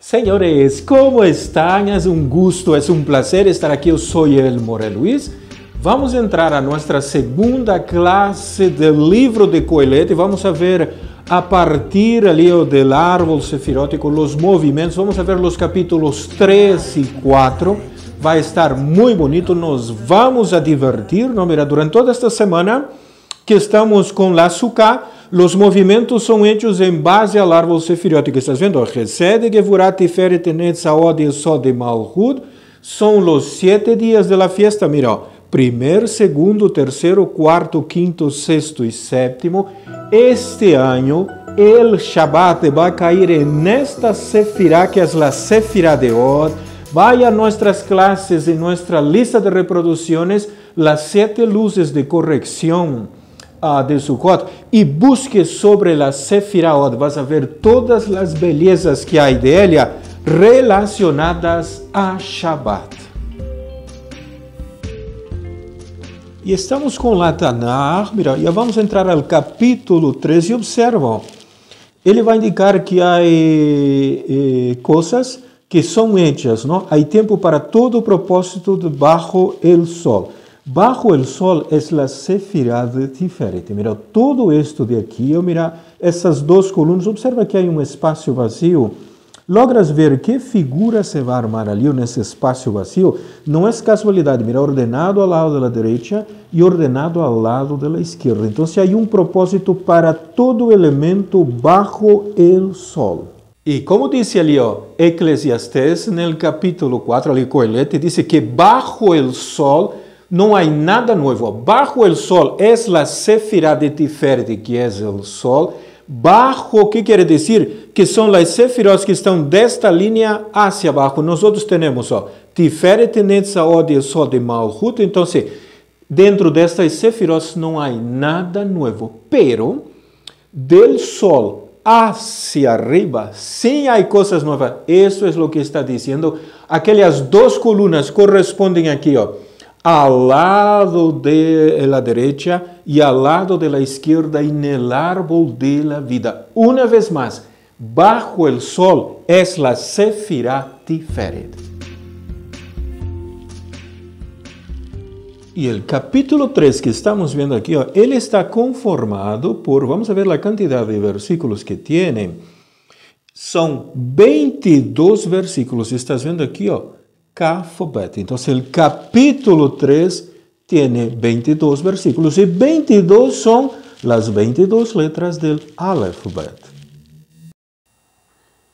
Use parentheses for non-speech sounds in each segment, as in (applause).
Señores, ¿cómo están? Es un gusto, es un placer estar aquí. Yo soy el Morel Luis. Vamos entrar a nossa segunda classe do livro de Coelete. Vamos a ver a partir ali do árvore sefirótico, os movimentos. Vamos a ver os capítulos 3 e 4. Vai estar muito bonito. Nos vamos a divertir, não mira? Durante toda esta semana que estamos com la Sucá, Los movimentos são hechos em base à larva cefirótica. Estás vendo? Recede, Gevurá, Tiferet, Tenet, Saod e de Malhud. São os sete dias da festa. Mira, ó. primeiro, segundo, terceiro, quarto, quinto, sexto e sétimo. Este ano, el Shabbat vai cair nesta sefirá, que é a sefirá de Od. Vai a nossas classes, e nossa lista de reproduções, as sete luzes de correção a de Sukkot e busque sobre a Sefirot, vas a ver todas as belezas que há dela relacionadas a Shabbat. E estamos com Latanar, mira, já vamos entrar ao capítulo 13 e observam. Ele vai indicar que há eh, eh, coisas que são hechas, não? Há tempo para todo o propósito debaixo do sol. Bajo el Sol es la Sefirah de Tiferet. Mira, todo esto de aqui, mira essas duas colunas, observa que há um espaço vazio. Logras ver que figura se vai armar ali nesse espaço vazio? Não é casualidade, mira, ordenado ao lado da direita e ordenado ao lado da esquerda. Então, se há um propósito para todo elemento bajo el sol. E como disse ali, ó, Eclesiastes, no capítulo 4, ali Coelete, disse que bajo el sol não há nada novo. Bajo el sol é a Sefirá de Tiferet, que é el sol. Bajo, o que quer decir? Que são las Sefirot que están desta linha línea hacia abajo. Nosotros tenemos, ó, Tiferet, Netzaod y el sol de Malhut. Então, se dentro destas Sefirot não há nada novo. Pero, del sol hacia arriba, sí hay cosas nuevas. Eso es é lo que está diciendo. Aquellas dos columnas corresponden aquí, ó. al lado de la derecha y al lado de la izquierda en el árbol de la vida. Una vez más, bajo el sol es la Sefirah Tiferet. Y el capítulo 3 que estamos viendo aquí, oh, él está conformado por, vamos a ver la cantidad de versículos que tiene. Son 22 versículos, estás viendo aquí, oh, entonces el capítulo 3 tiene 22 versículos y 22 son las 22 letras del alfabeto.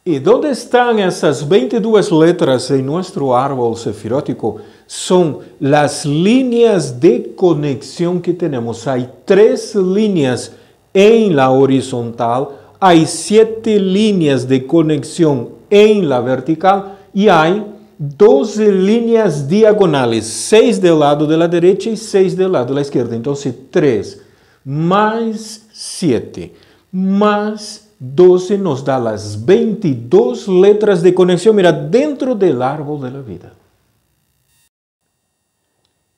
¿Y dónde están esas 22 letras en nuestro árbol sefirótico? Son las líneas de conexión que tenemos. Hay tres líneas en la horizontal, hay siete líneas de conexión en la vertical y hay 12 linhas diagonais, 6 do lado de la derecha y 6 do lado de la izquierda. Entonces 3 mais 7 mais 12 nos dá as 22 letras de conexão, mira, dentro do árbol de la vida.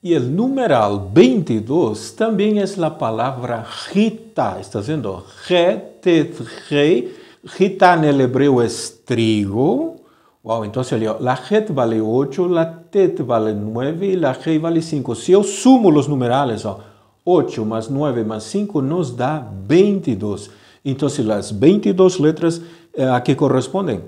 E o numeral 22 também é a palavra rita, está vendo? Re, tet, rei. Rita no hebreu é trigo, Wow, entonces la jet vale 8, la tet vale 9 y la g vale 5. Si yo sumo los numerales, 8 ah, más 9 más 5 nos da 22. Entonces las 22 letras eh, a que corresponden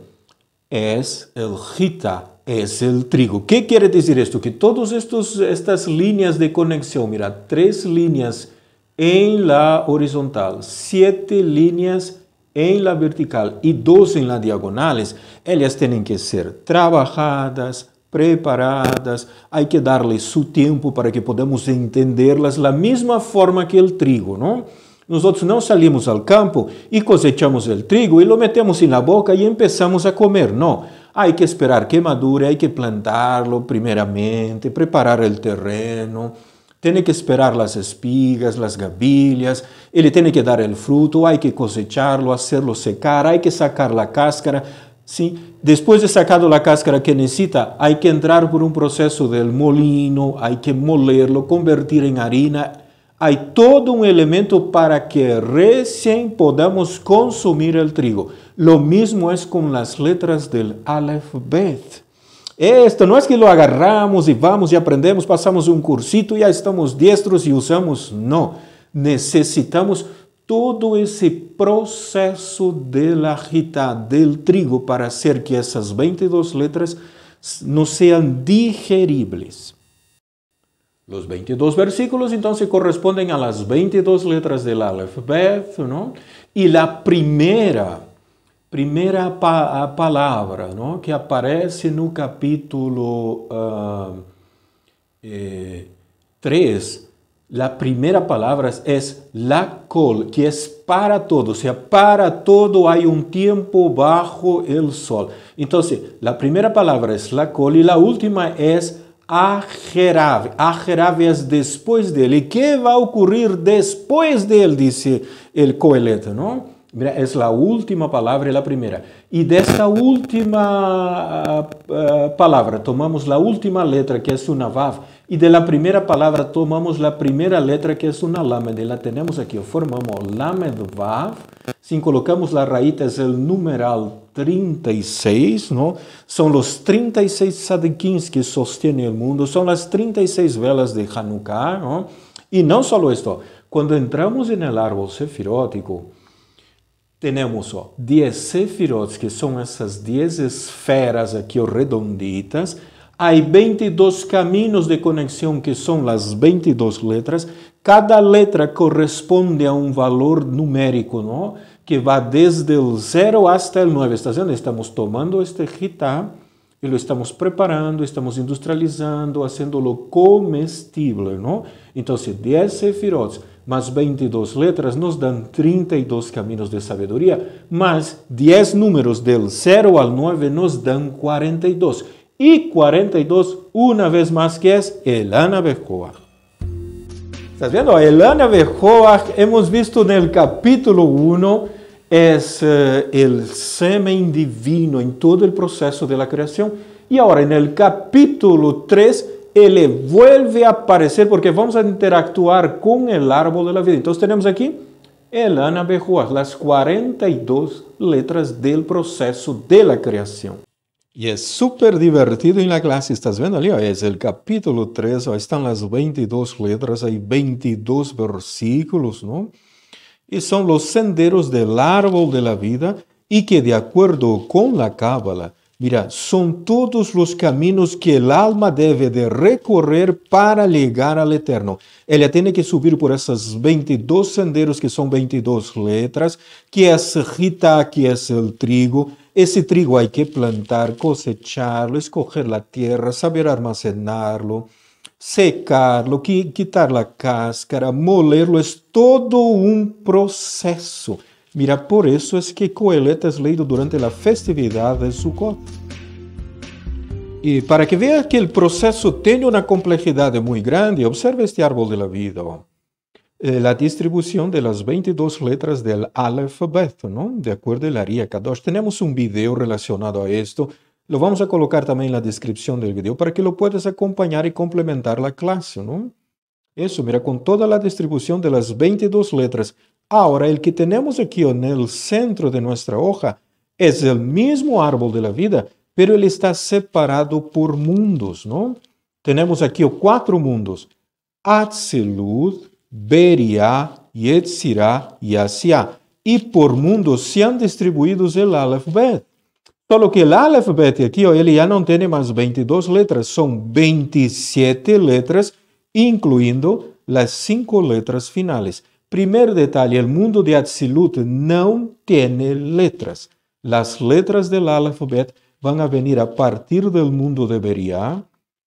es el jita, es el trigo. ¿Qué quiere decir esto? Que todas estas líneas de conexión, mira, tres líneas en la horizontal, siete líneas en la vertical y dos en las diagonales, ellas tienen que ser trabajadas, preparadas, hay que darles su tiempo para que podamos entenderlas la misma forma que el trigo, ¿no? Nosotros no salimos al campo y cosechamos el trigo y lo metemos en la boca y empezamos a comer, no. Hay que esperar que madure, hay que plantarlo primeramente, preparar el terreno, tiene que esperar las espigas, las gavillas, él tiene que dar el fruto, hay que cosecharlo, hacerlo secar, hay que sacar la cáscara. ¿sí? Después de sacado la cáscara que necesita, hay que entrar por un proceso del molino, hay que molerlo, convertir en harina. Hay todo un elemento para que recién podamos consumir el trigo. Lo mismo es con las letras del Aleph Beth. Esto no es que lo agarramos y vamos y aprendemos, pasamos un cursito, ya estamos diestros y usamos. No, necesitamos todo ese proceso de la gita del trigo para hacer que esas 22 letras no sean digeribles. Los 22 versículos entonces corresponden a las 22 letras del alfabeto, ¿no? Y la primera Primera palabra que aparece en el capítulo 3, ah, eh, la primera palabra es la col, que es para todo, o sea, para um todo hay un tiempo bajo el sol. Entonces, la primera palabra es la col y e la última es Ajerav. Ajerav es después e de él. ¿Y qué va a ocurrir después de él? Dice el Coelete, ¿no? es la última palabra y la primera. Y de esta última ah, ah, palabra tomamos la última letra que es una vav. Y de la primera palabra tomamos la primera letra que es una lamed. Y la tenemos aquí. Formamos lamed vav. Si colocamos la raíz es el numeral 36, Son los 36 sadikins que sostienen el mundo. Son las 36 velas de Hanukkah, Y no solo esto. Cuando entramos en el árbol sefirótico, temos 10 sefirot, que são essas 10 esferas aqui redonditas. Há 22 caminhos de conexão, que são as 22 letras. Cada letra corresponde a um valor numérico, não? que vai desde o 0 até o 9. Está vendo? Estamos tomando este hitá e lo estamos preparando, estamos industrializando, fazendo-lo comestível. Não? Então, 10 sefirot más 22 letras nos dan 32 caminos de sabiduría, más 10 números del 0 al 9 nos dan 42. Y 42 una vez más que es el Anabejoa. ¿Estás viendo? El Anabejoa hemos visto en el capítulo 1 es eh, el semen divino en todo el proceso de la creación. Y ahora en el capítulo 3 él vuelve a aparecer porque vamos a interactuar con el árbol de la vida. Entonces tenemos aquí el Anabejuas, las 42 letras del proceso de la creación. Y es súper divertido en la clase, estás viendo ahí, es el capítulo 3, ahí están las 22 letras, hay 22 versículos, ¿no? Y son los senderos del árbol de la vida y que de acuerdo con la cábala, Mira, son todos los caminos que el alma debe de recorrer para llegar al eterno. Ella tiene que subir por esas 22 senderos que son 22 letras, que es Rita, que es el trigo. Ese trigo hay que plantar, cosecharlo, escoger la tierra, saber almacenarlo, secarlo, quitar la cáscara, molerlo. Es todo un proceso. Mira, por eso es que Coelet es leído durante la festividad de Sukkot. Y para que veas que el proceso tiene una complejidad muy grande, observa este árbol de la vida. Eh, la distribución de las 22 letras del alfabeto, ¿no? De acuerdo a la cada Kadosh. Tenemos un video relacionado a esto. Lo vamos a colocar también en la descripción del video para que lo puedas acompañar y complementar la clase, ¿no? Eso, mira, con toda la distribución de las 22 letras Ahora, el que tenemos aquí en el centro de nuestra hoja es el mismo árbol de la vida, pero él está separado por mundos, ¿no? Tenemos aquí cuatro mundos: Atzilut, Beria, Yetzirah y Asia. Y por mundos se han distribuido el alfabeto. Solo que el alfabeto aquí, él ya no tiene más 22 letras, son 27 letras, incluyendo las cinco letras finales. Primer detalle, el mundo de Atsilut no tiene letras. Las letras del alfabeto van a venir a partir del mundo de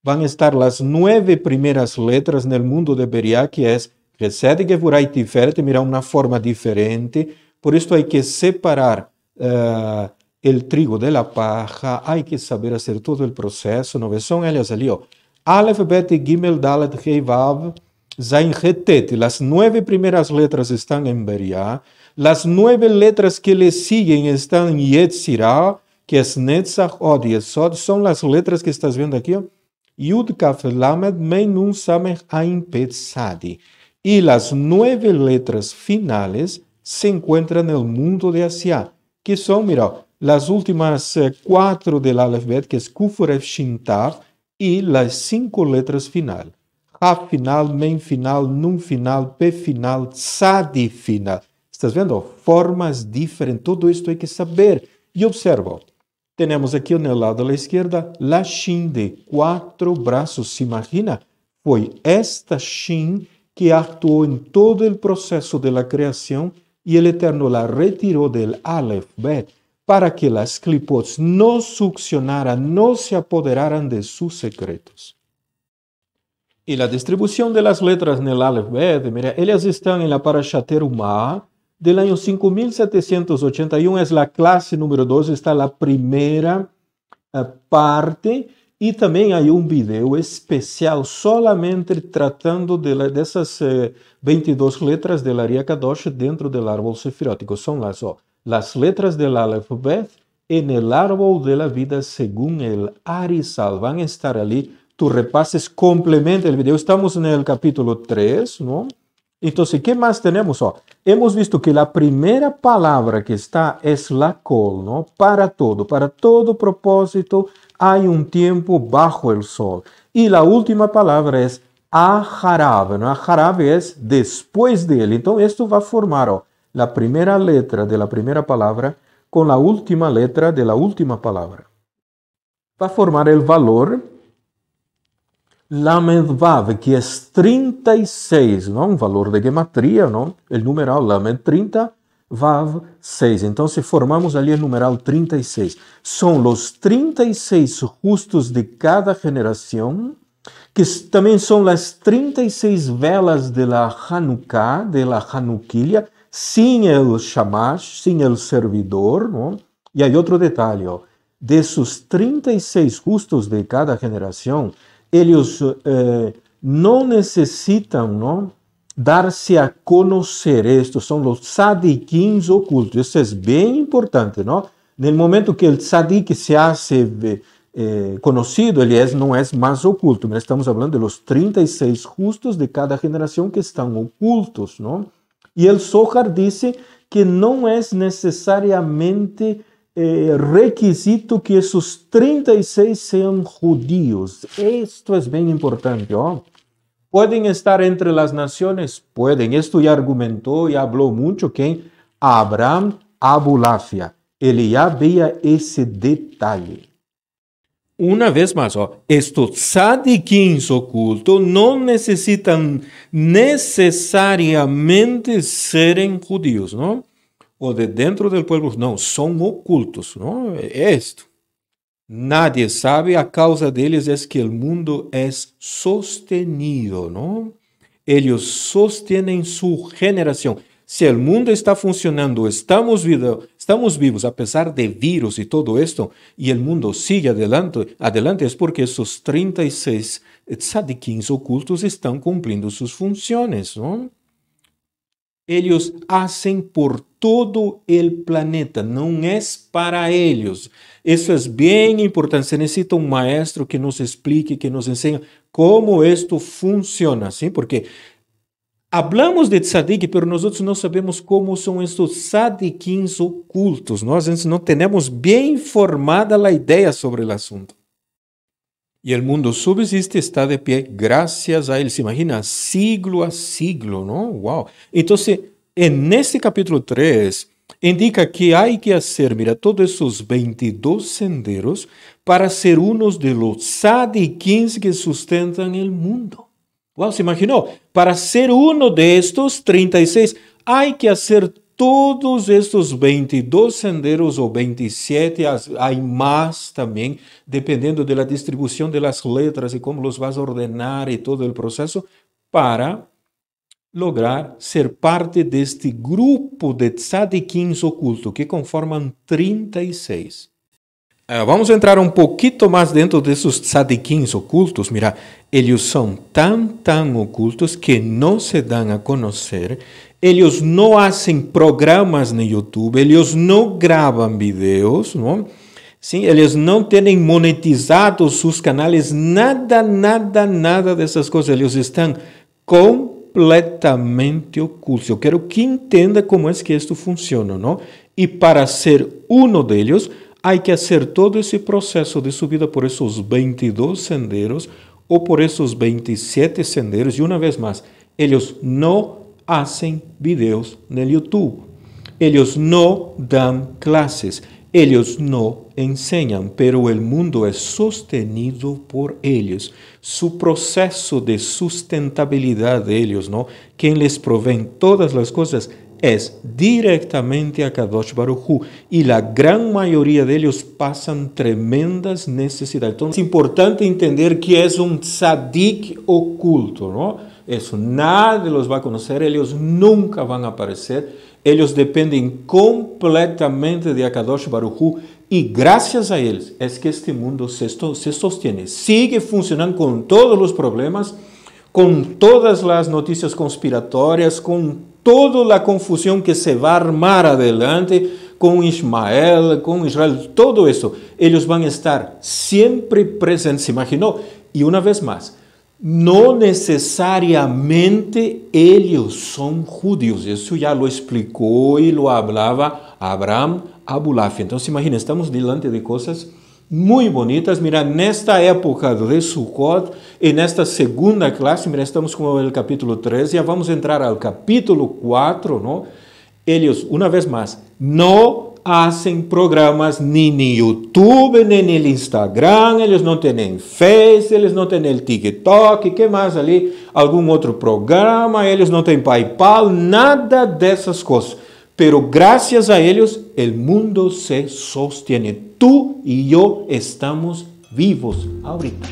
Van a estar las nueve primeras letras en el mundo de beria, que es Gesed, Gevurah mira una forma diferente. Por esto hay que separar eh, el trigo de la paja, hay que saber hacer todo el proceso, no son ellas salió. alfabeto, Gimel, Dalet, Zain las nueve primeras letras están en Beriah, las nueve letras que le siguen están en Yetzirah, que es Netzach, Od, Yesod, son las letras que estás viendo aquí. Yud, Kaf, Lamed, Nun, Samech, Ain, Pet, Sadi. Y las nueve letras finales se encuentran en el mundo de Asia, que son, mira, las últimas eh, cuatro del alfabeto, que es Kufur, Shintar, y las cinco letras finales. A final, men final, num final, P final, SAD final. Estás vendo? Formas diferentes. Tudo isso tem é que saber. E observa. Temos aqui no lado da esquerda la shin de quatro braços. Se imagina? Foi esta shin que actuou em todo o processo da criação e o Eterno la retirou del Aleph Bet para que as clipots não succionaran, não se apoderaran de seus secretos. E a distribuição de letras no aleph alfabeto, mira, estão em en la Parashat Terumah del ano 5781, É a classe número 2, está a primeira eh, parte. E também há um vídeo especial solamente tratando de, dessas eh, 22 letras de Laria Kadosh dentro do árbol sefirótico. São as, oh, as letras do alfabeto en el árbol de la vida según o Arizal. vão estar ali tú repases, complementa el video. Estamos en el capítulo 3, ¿no? Entonces, ¿qué más tenemos? Oh, hemos visto que la primera palabra que está es la col, ¿no? Para todo, para todo propósito hay un tiempo bajo el sol. Y la última palabra es a ¿no? A es después de él. Entonces, esto va a formar oh, la primera letra de la primera palabra con la última letra de la última palabra. Va a formar el valor Lamed Vav, que é 36, não? Um valor de gematria, não? O numeral Lamed 30, Vav 6. Então, se formamos ali o numeral 36, são os 36 justos de cada geração, que também são as 36 velas de la Hanukkah, de la Hanukkilha, sem o Shamash, sem o servidor, não? E aí outro detalhe, ó, desses 36 justos de cada geração, eles eh, não necessitam não, dar-se a conhecer. Estes são os sadiquins ocultos. Isso é bem importante. Não? No momento que o sadique se hace eh, conhecido, ele é, não é mais oculto. Mas estamos falando dos 36 justos de cada geração que estão ocultos. Não? E o Sohar disse que não é necessariamente eh, requisito que esses 36 sejam judíos. Isto é bem importante, ó. Podem estar entre as nações? Podem. Isto já argumentou e falou muito quem? Abraham Abulafia. Ele já via esse detalhe. Uma vez mais, ó, estes sadiquins ocultos não necessitam necessariamente serem judíos, não? o de dentro del pueblo, no, son ocultos, ¿no? E-, esto. Nadie sabe a causa de ellos es que el mundo es sostenido, ¿no? Ellos sostienen su generación. Si el mundo está funcionando, estamos, vivos, estamos vivos, a pesar de virus y todo esto, y el mundo sigue adelante, adelante es porque esos 36 tzadikins ocultos están cumpliendo sus funciones, ¿no? Eles fazem por todo o planeta, não é para eles. Isso é bem importante. Se necessita um maestro que nos explique, que nos ensine como isto funciona, sim? Porque Hablamos de tzadik, pero nós não sabemos como são estes tzadikins ocultos. Nós não temos bem formada a ideia sobre o assunto. y el mundo subsiste, está de pie gracias a él. Se imagina, siglo a siglo, ¿no? Wow. Entonces, en este capítulo 3, indica que hay que hacer, mira, todos esos 22 senderos para ser unos de los sadiquins que sustentan el mundo. Wow, se imaginó, para ser uno de estos 36 hay que hacer todos estos 22 senderos o 27, hay más también dependiendo de la distribución de las letras y cómo los vas a ordenar y todo el proceso para lograr ser parte de este grupo de tzadikins ocultos que conforman 36. Ah, vamos a entrar un poquito más dentro de estos tzadikins ocultos. Mira, ellos son tan, tan ocultos que no se dan a conocer... eles não fazem programas no YouTube, eles não gravam vídeos, não? É? Sim, eles não têm monetizado seus canais, nada, nada, nada dessas coisas. Eles estão completamente ocultos. Eu quero que entenda como é que isto funciona, não? E para ser um deles, há que fazer todo esse processo de subida por esses 22 senderos ou por esses 27 senderos. E uma vez mais, eles não hacen videos en el YouTube. Ellos no dan clases, ellos no enseñan, pero el mundo es sostenido por ellos. Su proceso de sustentabilidad de ellos, ¿no? Quien les provee todas las cosas es directamente a Kadosh Baruchu. y la gran mayoría de ellos pasan tremendas necesidades. Entonces es importante entender que es un tzadik oculto, ¿no? Eso nadie los va a conocer, ellos nunca van a aparecer, ellos dependen completamente de Akadosh Barujú y gracias a ellos es que este mundo se, se sostiene, sigue funcionando con todos los problemas, con todas las noticias conspiratorias, con toda la confusión que se va a armar adelante con Ismael, con Israel, todo eso, ellos van a estar siempre presentes, se imaginó. Y una vez más, no necessariamente eles são judeus. Isso já lo explicou e lo hablaba Abraham Abulaf. Então, se imagina, estamos diante de coisas muito bonitas. Mira, nesta época de Sukkot, e nesta segunda classe, mira, estamos com o capítulo 3, já vamos entrar ao capítulo 4, não? Eles, uma vez mais, não hacen programas ni en YouTube, ni en el Instagram, eles não têm Face, eles não têm TikTok, que mais ali? Algum outro programa, eles não têm PayPal, nada dessas coisas. Pero graças a eles, o mundo se sostiene. Tu e eu estamos vivos ahorita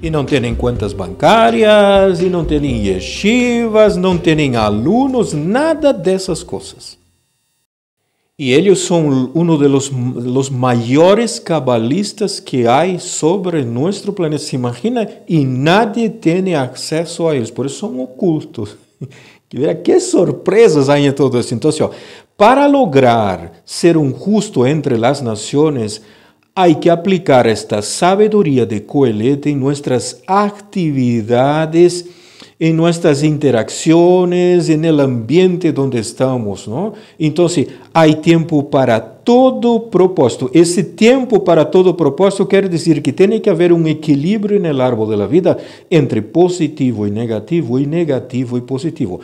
e não têm contas bancárias, e não têm yeshivas, não têm alunos, nada dessas coisas. Y ellos son uno de los, mayores cabalistas que hay sobre nuestro planeta. Se imagina, y nadie tiene acceso a ellos, por eso son ocultos. (laughs) qué sorpresas hay en todo esto. Entonces, para lograr ser un justo entre las naciones, hay que aplicar esta sabiduría de Coelete en nuestras actividades em nossas interações, em el ambiente onde estamos, Então, Entonces, há tempo para todo propósito. esse tempo para todo propósito quer dizer que tem que haver um equilíbrio no el árbol da vida entre positivo e negativo e negativo e positivo.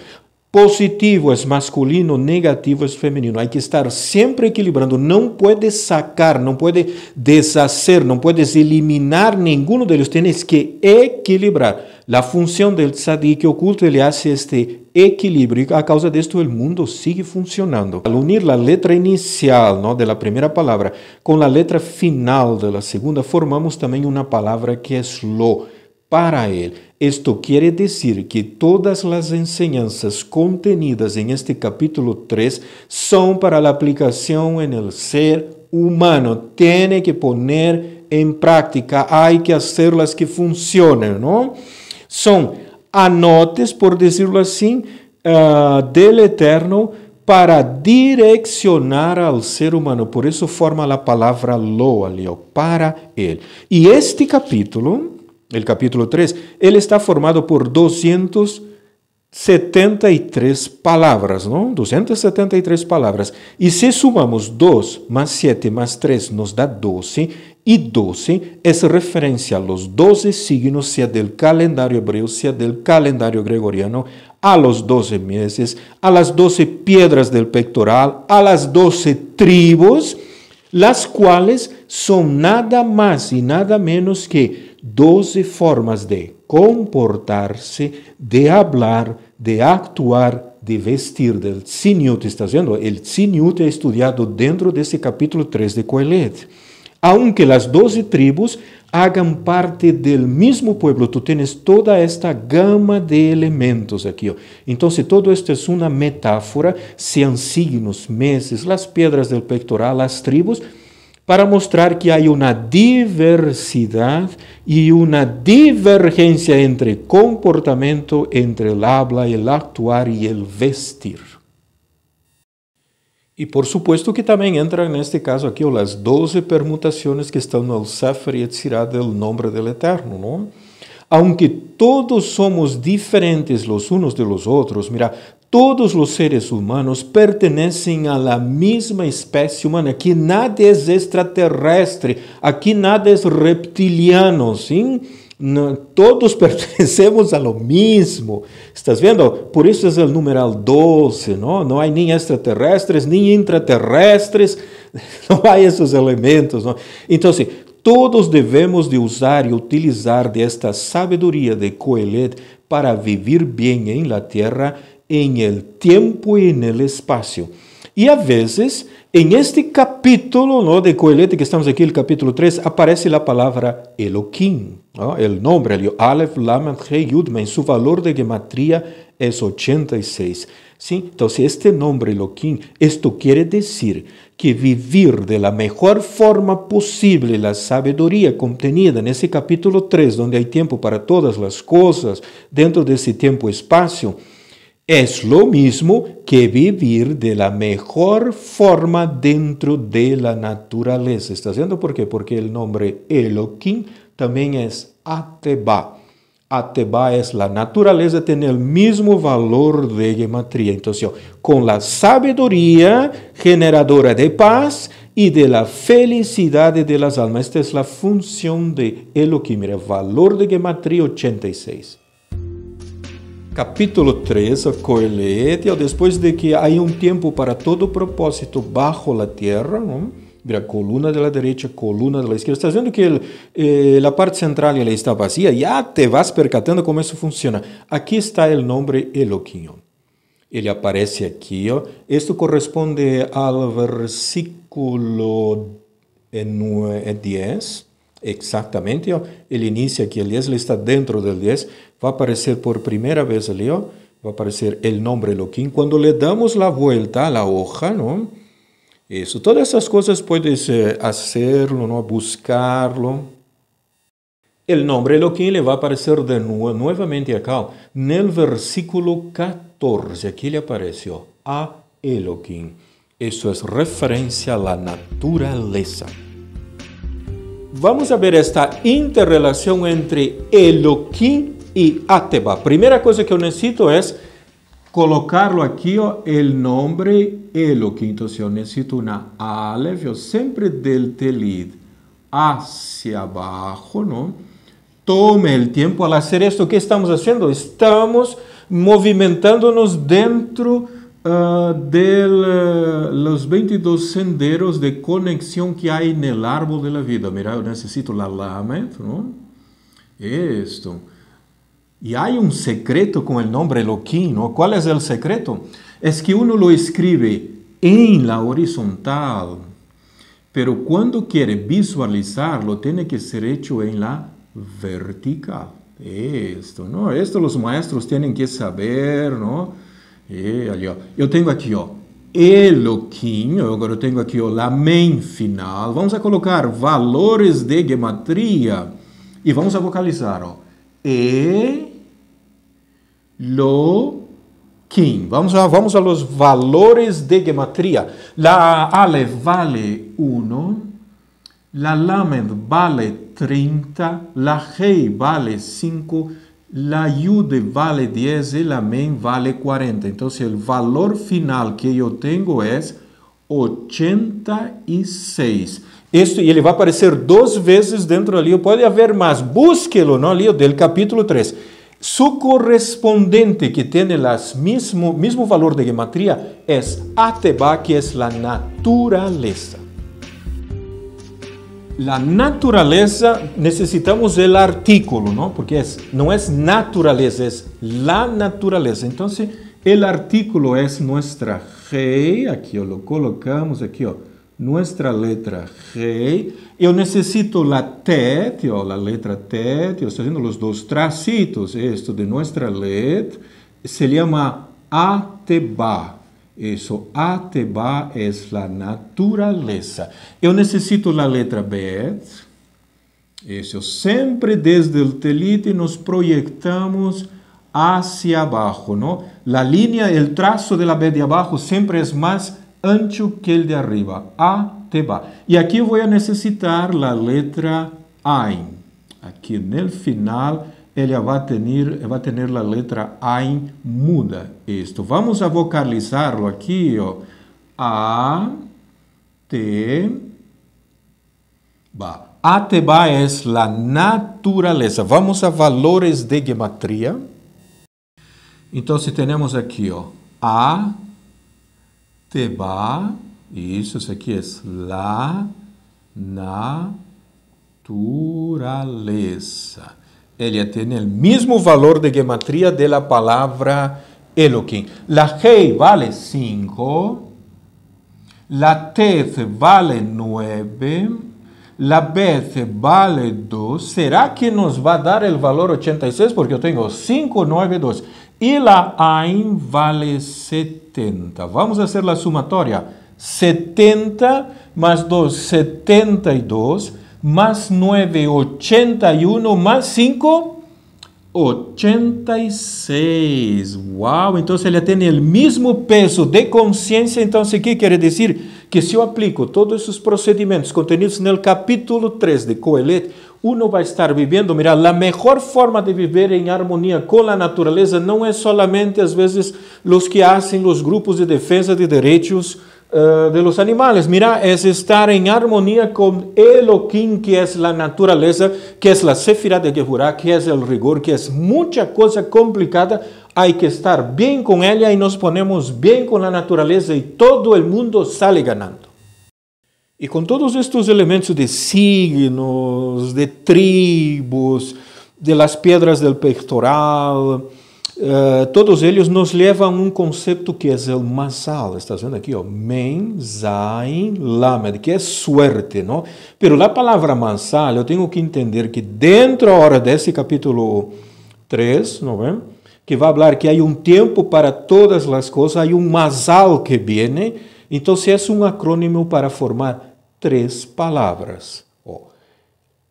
Positivo é masculino, negativo é feminino. Há que estar sempre equilibrando. Não pode sacar, não pode desfazer, não pode eliminar nenhum deles. Tens que equilibrar. La función del tzadik oculto le hace este equilibrio y a causa de esto el mundo sigue funcionando. Al unir la letra inicial ¿no? de la primera palabra con la letra final de la segunda, formamos también una palabra que es lo para él. Esto quiere decir que todas las enseñanzas contenidas en este capítulo 3 son para la aplicación en el ser humano. Tiene que poner en práctica, hay que hacerlas que funcionen, ¿no? São anotes, por dizer assim, uh, del Eterno para direcionar ao ser humano. Por isso forma a palavra lo ali, para ele. E este capítulo, o capítulo 3, ele está formado por 200 73 palabras, ¿no? 273 palabras. y si sumamos 2 más 7 más 3 nos da 12, y 12 es referencia a los 12 signos, sea del calendario hebreo, sea del calendario gregoriano, a los 12 meses, a las 12 piedras del pectoral, a las 12 tribus, las cuales son nada más y nada menos que 12 formas de comportarse, de hablar, de actuar, de vestir. Del te está haciendo. el ha estudiado dentro de ese capítulo 3 de Coelet. Aunque las doce tribus hagan parte del mismo pueblo, tú tienes toda esta gama de elementos aquí. Entonces todo esto es una metáfora, sean signos, meses, las piedras del pectoral, las tribus, para mostrar que hay una diversidad y una divergencia entre comportamiento, entre el habla, el actuar y el vestir. Y por supuesto que también entran en este caso aquí las doce permutaciones que están el Sefer y del nombre del Eterno, ¿no? Aunque todos somos diferentes los unos de los otros, mira, Todos os seres humanos pertencem à mesma espécie humana, aqui nada é extraterrestre, aqui nada é reptiliano, sim? todos (laughs) pertencemos a lo mesmo. Estás vendo? Por isso é o numeral 12, não? Não há nem extraterrestres, nem intraterrestres, (laughs) não há esses elementos, não? Então, sim, todos devemos de usar e utilizar desta sabedoria de Coelet para viver bem em la terra en el tiempo y en el espacio. Y a veces, en este capítulo ¿no? de Coelete, que estamos aquí, el capítulo 3, aparece la palabra Elohim, el nombre, el Aleph, Lamed, en su valor de gematría es 86. ¿sí? Entonces, este nombre Elohim, esto quiere decir que vivir de la mejor forma posible la sabiduría contenida en ese capítulo 3, donde hay tiempo para todas las cosas, dentro de ese tiempo-espacio, es lo mismo que vivir de la mejor forma dentro de la naturaleza. ¿Estás haciendo por qué? Porque el nombre Elohim también es Ateba. Ateba es la naturaleza, tiene el mismo valor de gematría. Entonces, con la sabiduría generadora de paz y de la felicidad de las almas. Esta es la función de Elohim. Mira, valor de gematría 86 capítulo 3, o después de que hay un tiempo para todo propósito bajo la tierra, ¿no? Mira, columna de la derecha, columna de la izquierda. Estás viendo que eh, la parte central ya está vacía. Ya te vas percatando cómo eso funciona. Aquí está el nombre Eloquión. Él aparece aquí. Esto corresponde al versículo 10, exactamente. Él inicia aquí, el 10, él está dentro del 10 va a aparecer por primera vez el va a aparecer el nombre Eloquín. Cuando le damos la vuelta a la hoja, ¿no? Eso, todas esas cosas puedes eh, hacerlo, ¿no? Buscarlo. El nombre Eloquín le va a aparecer de nuevamente acá, en el versículo 14, aquí le apareció, a Eloquín. Eso es referencia a la naturaleza. Vamos a ver esta interrelación entre Eloquín e ateba. primeira coisa que eu necesito es é aqui o ó, el nombre elo. Quinto, se eu necesito uma alef, eu sempre del telid hacia abaixo não Tome tempo tiempo al hacer esto. que estamos fazendo Estamos movimentando nos dentro uh, de 22 senderos de conexão que há no el árbol de la vida. Mira, eu necesito la lama, não Esto e há um secreto com o nome Elohim, Qual é o secreto? É que uno lo escribe em la horizontal, pero quando quiere visualizarlo, tiene que ser hecho en la vertical. Esto, não? Esto los maestros tienen que saber, ¿no? eu eh, tenho aqui ó, Elohim, agora eu tenho aqui o lamen final. Vamos a colocar valores de gematria e vamos a vocalizar, ó. Oh, e Loquim. Vamos lá, vamos aos valores de gematria. La ale vale 1, la Lamed vale 30, la Rei vale 5, la Yud vale 10 e la men vale 40. Então, se o valor final que eu tenho é 86. e ele vai aparecer duas vezes dentro ali, pode haver mais. Búsquelo no ali, do capítulo 3. Su correspondiente que tiene el mismo, mismo valor de gematría es Ateba, que es la naturaleza. La naturaleza, necesitamos el artículo, ¿no? Porque es, no es naturaleza, es la naturaleza. Entonces, el artículo es nuestra G, aquí lo colocamos, aquí, oh, nuestra letra G. Yo necesito la T, la letra T, Yo estoy haciendo los dos tracitos, esto de nuestra letra, se llama Atba. Eso, Atba es la naturaleza. Yo necesito la letra B. Eso, siempre desde el telite nos proyectamos hacia abajo, ¿no? La línea, el trazo de la B de abajo siempre es más ancho que el de arriba. A te va. E aqui eu vou necessitar a letra AIN. Aqui no final, ele vai ter, vai ter a letra AIN muda. Isto. Vamos a vocalizá-lo aqui. Ó. A, T, va. A te va é a natureza. Vamos a valores de gematria. Então, se temos aqui ó, A, Teba, isso, isso aqui é la naturaleza. Ele é tem o mesmo valor de gematria la palavra Elohim. La G vale 5, la T vale 9, la bet vale 2. Será que nos vai dar o valor 86? Porque eu tenho 5, 9, 2 ela Ain vale 70. Vamos fazer a somatória. 70 mais 2, 72, mais 9, 81, mais 5, 86. Uau! Então ela tem o mesmo peso de consciência. Então, o que quer dizer? que si yo aplico todos esos procedimientos contenidos en el capítulo 3 de Coelet, uno va a estar viviendo, mira, la mejor forma de vivir en em armonía con la naturaleza no es solamente, a veces los que hacen los grupos de defensa de derechos eh, de los animales. Mira, es estar en em armonía con Eloquim, que es la naturaleza, que es la sefirá de Gevurá que es el rigor, que es mucha cosa complicada, Há que estar bem com ela e nos ponemos bem com a natureza e todo o mundo sale ganando. E com todos estes elementos de signos, de tribos, de las pedras del pectoral, eh, todos eles nos levam a um conceito que é o masal. Estás vendo aqui, ó? Oh, men, zain, lamed, que é suerte, não? Pero a palavra masal, eu tenho que entender que dentro agora desse capítulo 3, não é? que vai falar que há um tempo para todas as coisas, há um masal que viene. Então, é um acrônimo para formar três palavras. Oh.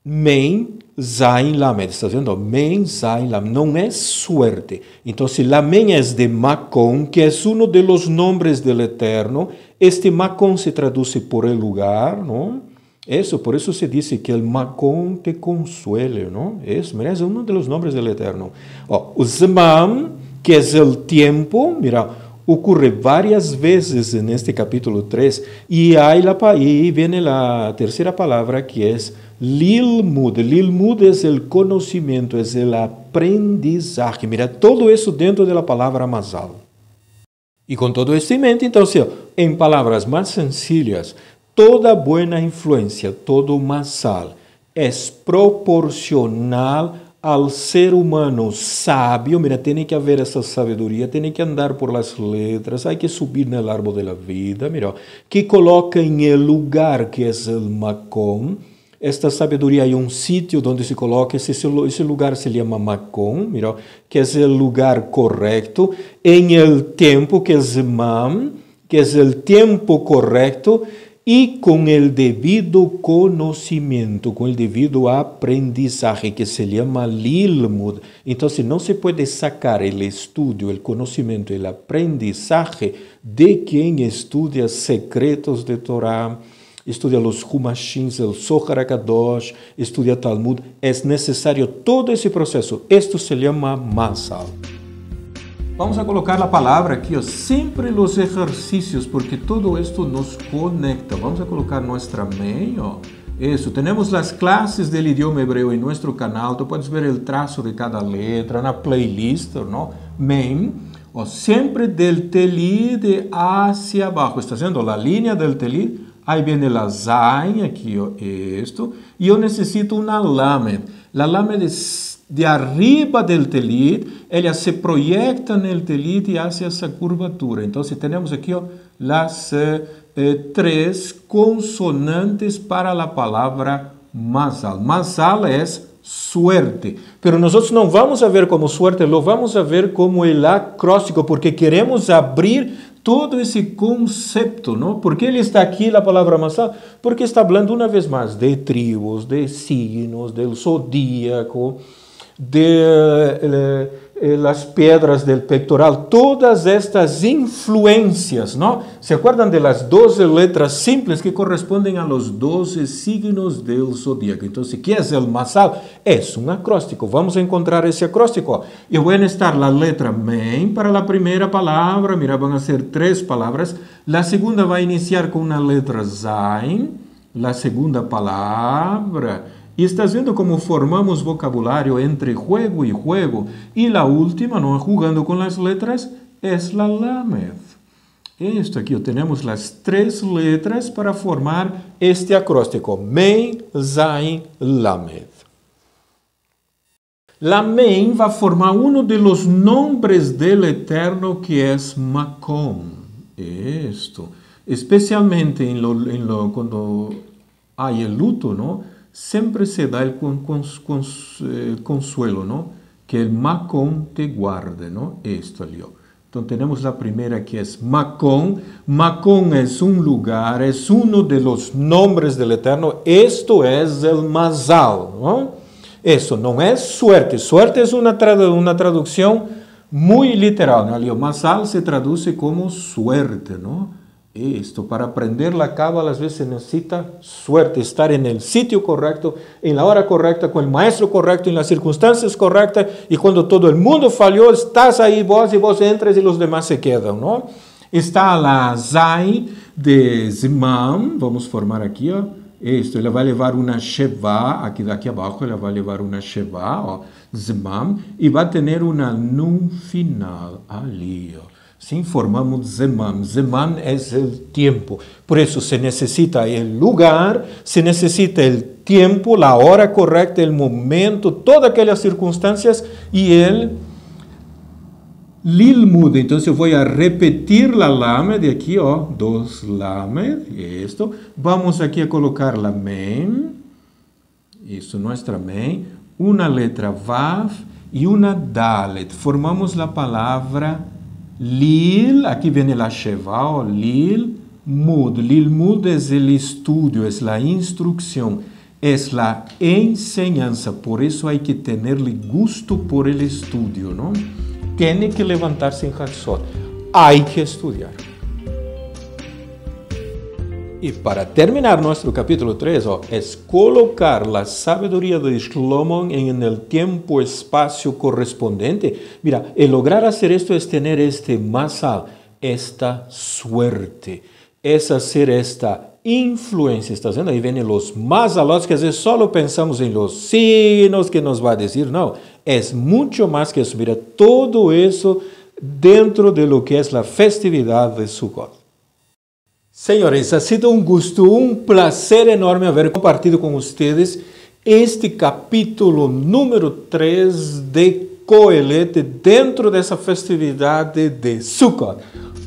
Men, Zain, Lamed. Está vendo? Men, Zain, Lamed. Não é suerte. Então, se Lamed é de Macon, que é um dos nomes do Eterno, este Macon se traduz por el lugar, não? Eso, por eso se dice que el Macón te consuele, ¿no? Es, merece uno de los nombres del Eterno. Oh, que es el tiempo, mira, ocurre varias veces en este capítulo 3 y, ahí, la, y viene la tercera palabra que es Lilmud. Lilmud es el conocimiento, es el aprendizaje. Mira, todo eso dentro de la palabra mazal. Y con todo esto en mente, entonces, en palabras más sencillas, toda boa influência, todo mansal, é proporcional ao ser humano sábio. Mira, tem que haver essa sabedoria, tem que andar por las letras, hay que subir no árvore da vida, mira, que coloca em lugar que é o Macom. Esta sabedoria é um sítio onde se coloca, esse, esse lugar se chama Macom, mira, que é o lugar correto, em el tempo, que é Mam, que é o tempo correto, y con el debido conocimiento, con el debido aprendizaje que se llama Lilmud. Entonces no se puede sacar el estudio, el conocimiento, el aprendizaje de quien estudia secretos de Torah, estudia los Humashins, el Sohar Kadosh, estudia Talmud. Es necesario todo ese proceso. Esto se llama Masal. Vamos a colocar a palavra aqui, ó, sempre os exercícios, porque tudo isso nos conecta. Vamos a colocar nossa main, ó. Isso, temos as classes do idioma hebreu em nosso canal, tu podes ver o traço de cada letra na playlist, não? Main, ó, sempre del telid hacia abaixo, está vendo? A linha del telid, aí vem a lasanha aqui, ó, isto, e eu necessito uma lâmina La lâmina é de arriba del telite ela se proyecta no telite e faz essa curvatura. então tenemos temos aqui oh, as eh, eh, consonantes para a palavra masal. Masal é suerte. Pero nós não vamos a ver como suerte, lo vamos a ver como el acróstico, porque queremos abrir todo esse conceito, não? Porque ele está aqui a palavra masal porque está falando uma vez mais de tribos, de signos, do zodíaco, de eh, eh, las piedras del pectoral, todas estas influencias, ¿no? ¿Se acuerdan de las 12 letras simples que corresponden a los 12 signos del zodíaco? Entonces, ¿qué es el masal? Es un acróstico. Vamos a encontrar ese acróstico. Y van a estar la letra MEN para la primera palabra, mira, van a ser tres palabras. La segunda va a iniciar con una letra ZAIN, la segunda palabra. Y estás viendo cómo formamos vocabulario entre juego y juego. Y la última, no jugando con las letras, es la lamed. Esto aquí, tenemos las tres letras para formar este acróstico. Mei, Zain, Lamed. Mei va a formar uno de los nombres del Eterno que es Macom. Esto. Especialmente cuando hay el luto, ¿no? siempre se da el eh, consuelo, ¿no? Que el Macón te guarde, ¿no? Esto yo. Entonces tenemos la primera que es Macón. Macón es un lugar, es uno de los nombres del Eterno. Esto es el Mazal, ¿no? Eso no es suerte. Suerte es una, traducción muy literal. ¿no? Mazal se traduce como suerte, ¿no? esto. Para aprender la cava, a veces necesita suerte, estar en el sitio correcto, en la hora correcta, con el maestro correcto, en las circunstancias correctas. Y cuando todo el mundo falló, estás ahí vos y vos entras y los demás se quedan, ¿no? Está la Zai de Zimam, vamos a formar aquí, ó. ¿ah? Esto, va a levar una Sheva, aquí abajo. la va a llevar una Sheva, ó, ¿ah? y va a tener una nun final al lío. ¿ah? Assim formamos Zeman. Zeman é o tempo. Por isso se necessita o lugar, se necessita o tempo, a hora correta, o momento, todas aquelas circunstâncias e ele Lil muda. Então eu vou a repetir a lame de aqui, ó, oh, dos e isto. Vamos aqui a colocar la mem, isso, nossa mem, uma letra vav e uma dalet. Formamos a palavra Lil, aqui vem a cheval, lil mud. Lil mud é o estudo, é a instrução, é a ensinança. Por isso, há que ter gosto por el estudo, não? Tem que levantar sem em canção. Há que estudar. Y para terminar nuestro capítulo 3, es colocar la sabiduría de Shlomo en el tiempo-espacio correspondiente. Mira, el lograr hacer esto es tener este mazal, esta suerte, es hacer esta influencia. ¿Estás viendo? Ahí vienen los mazalos, que a veces solo pensamos en los signos que nos va a decir. No, es mucho más que eso. Mira, todo eso dentro de lo que es la festividad de Sukkot. Senhores, ha sido um gosto, um placer enorme haver compartido com vocês este capítulo número 3 de Coelete dentro dessa festividade de Sukkot.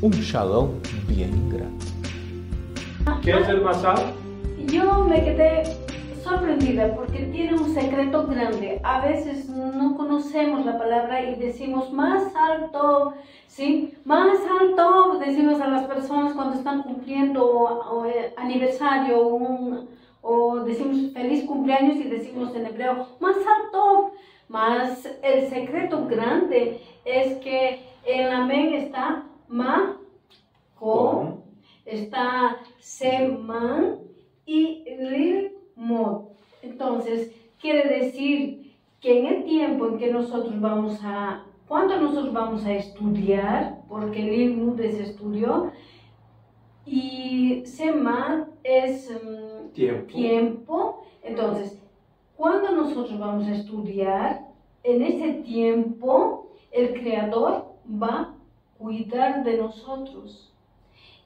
Um shalom bem grande. Quer ser massado? Eu me quedé sorprendida porque tiene un secreto grande. A veces no conocemos la palabra y decimos más alto, ¿sí? Más alto, decimos a las personas cuando están cumpliendo eh, aniversario o, decimos feliz cumpleaños y decimos en hebreo, más alto. Más el secreto grande es que en la men está ma, co, está seman y mod. Entonces, quiere decir que en el tiempo en que nosotros vamos a, cuando nosotros vamos a estudiar, porque el ILMUD es estudio, y SEMAD es tiempo. Entonces, cuando nosotros vamos a estudiar, en ese tiempo el Creador va a cuidar de nosotros.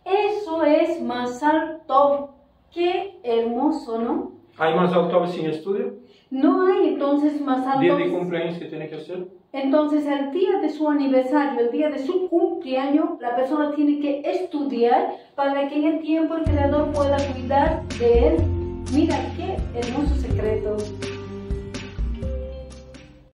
Eso es más alto. que hermoso, ¿no? ¿Hay más octavos sin estudio? No hay entonces más adultos. ¿Día de cumpleaños que tiene que hacer? Entonces, el día de su aniversario, el día de su cumpleaños, la persona tiene que estudiar para que en el tiempo el creador pueda cuidar de él. Mira qué hermoso secreto.